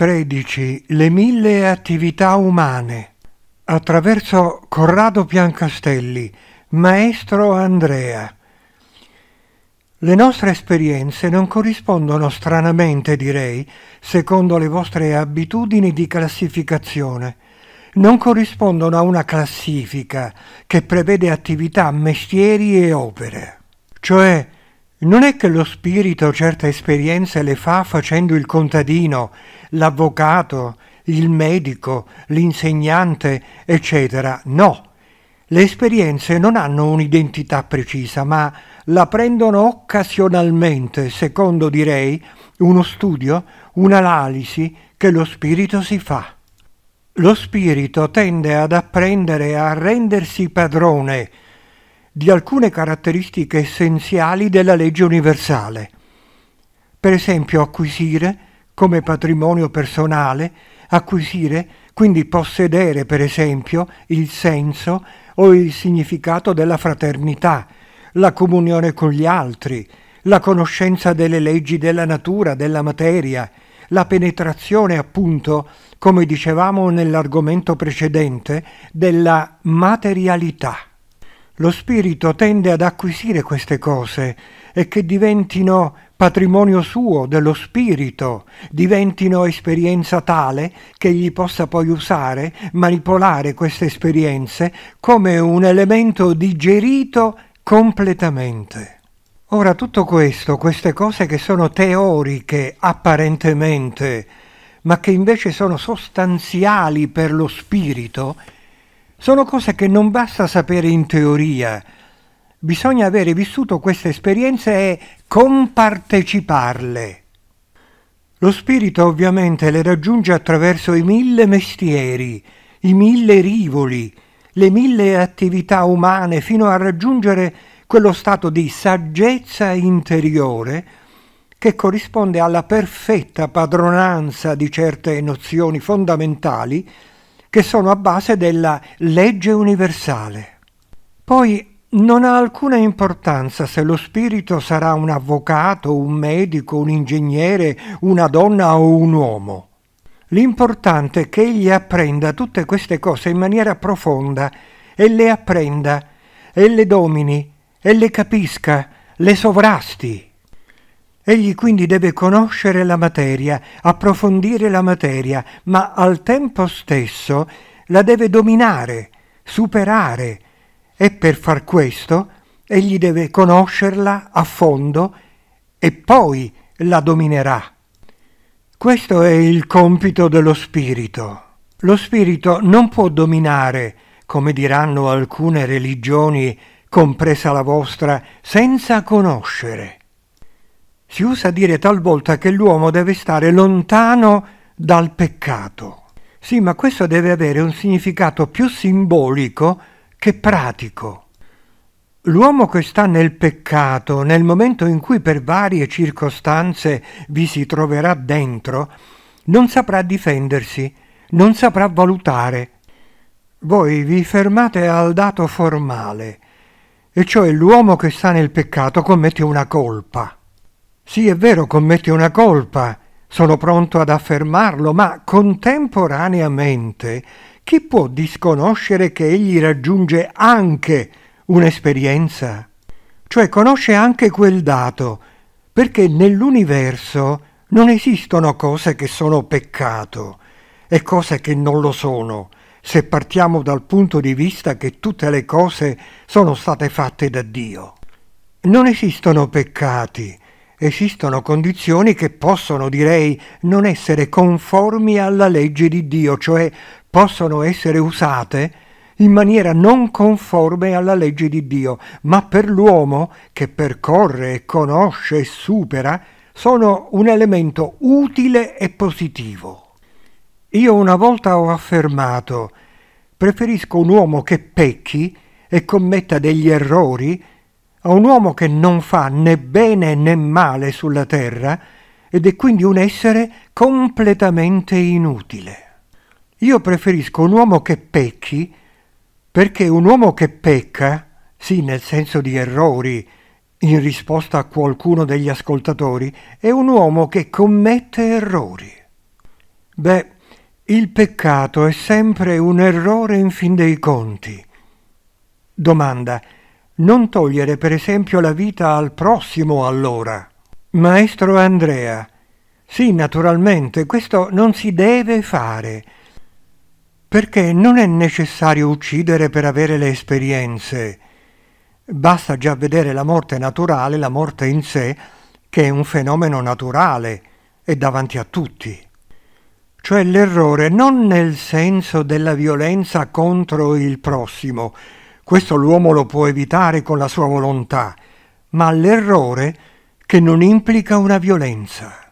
13. Le mille attività umane. Attraverso Corrado Piancastelli, Maestro Andrea. Le nostre esperienze non corrispondono stranamente, direi, secondo le vostre abitudini di classificazione. Non corrispondono a una classifica che prevede attività, mestieri e opere. Cioè, non è che lo spirito certe esperienze le fa facendo il contadino, l'avvocato, il medico, l'insegnante, eccetera. No. Le esperienze non hanno un'identità precisa, ma la prendono occasionalmente, secondo direi, uno studio, un'analisi che lo spirito si fa. Lo spirito tende ad apprendere a rendersi padrone di alcune caratteristiche essenziali della legge universale. Per esempio acquisire, come patrimonio personale, acquisire, quindi possedere per esempio, il senso o il significato della fraternità, la comunione con gli altri, la conoscenza delle leggi della natura, della materia, la penetrazione appunto, come dicevamo nell'argomento precedente, della materialità lo spirito tende ad acquisire queste cose e che diventino patrimonio suo, dello spirito, diventino esperienza tale che gli possa poi usare, manipolare queste esperienze come un elemento digerito completamente. Ora tutto questo, queste cose che sono teoriche apparentemente, ma che invece sono sostanziali per lo spirito, sono cose che non basta sapere in teoria, bisogna avere vissuto queste esperienze e comparteciparle. Lo spirito ovviamente le raggiunge attraverso i mille mestieri, i mille rivoli, le mille attività umane fino a raggiungere quello stato di saggezza interiore che corrisponde alla perfetta padronanza di certe nozioni fondamentali che sono a base della legge universale. Poi non ha alcuna importanza se lo spirito sarà un avvocato, un medico, un ingegnere, una donna o un uomo. L'importante è che egli apprenda tutte queste cose in maniera profonda e le apprenda e le domini e le capisca, le sovrasti. Egli quindi deve conoscere la materia, approfondire la materia, ma al tempo stesso la deve dominare, superare e per far questo egli deve conoscerla a fondo e poi la dominerà. Questo è il compito dello spirito. Lo spirito non può dominare, come diranno alcune religioni, compresa la vostra, senza conoscere. Si usa dire talvolta che l'uomo deve stare lontano dal peccato. Sì, ma questo deve avere un significato più simbolico che pratico. L'uomo che sta nel peccato, nel momento in cui per varie circostanze vi si troverà dentro, non saprà difendersi, non saprà valutare. Voi vi fermate al dato formale, e cioè l'uomo che sta nel peccato commette una colpa. Sì, è vero, commetti una colpa, sono pronto ad affermarlo, ma contemporaneamente chi può disconoscere che egli raggiunge anche un'esperienza? Cioè conosce anche quel dato, perché nell'universo non esistono cose che sono peccato e cose che non lo sono, se partiamo dal punto di vista che tutte le cose sono state fatte da Dio. Non esistono peccati, esistono condizioni che possono, direi, non essere conformi alla legge di Dio, cioè possono essere usate in maniera non conforme alla legge di Dio, ma per l'uomo che percorre, conosce e supera, sono un elemento utile e positivo. Io una volta ho affermato, preferisco un uomo che pecchi e commetta degli errori a un uomo che non fa né bene né male sulla terra ed è quindi un essere completamente inutile. Io preferisco un uomo che pecchi perché un uomo che pecca, sì nel senso di errori, in risposta a qualcuno degli ascoltatori, è un uomo che commette errori. Beh, il peccato è sempre un errore in fin dei conti. Domanda, non togliere per esempio la vita al prossimo allora. Maestro Andrea, sì, naturalmente, questo non si deve fare, perché non è necessario uccidere per avere le esperienze. Basta già vedere la morte naturale, la morte in sé, che è un fenomeno naturale e davanti a tutti. Cioè l'errore non nel senso della violenza contro il prossimo, questo l'uomo lo può evitare con la sua volontà, ma l'errore che non implica una violenza.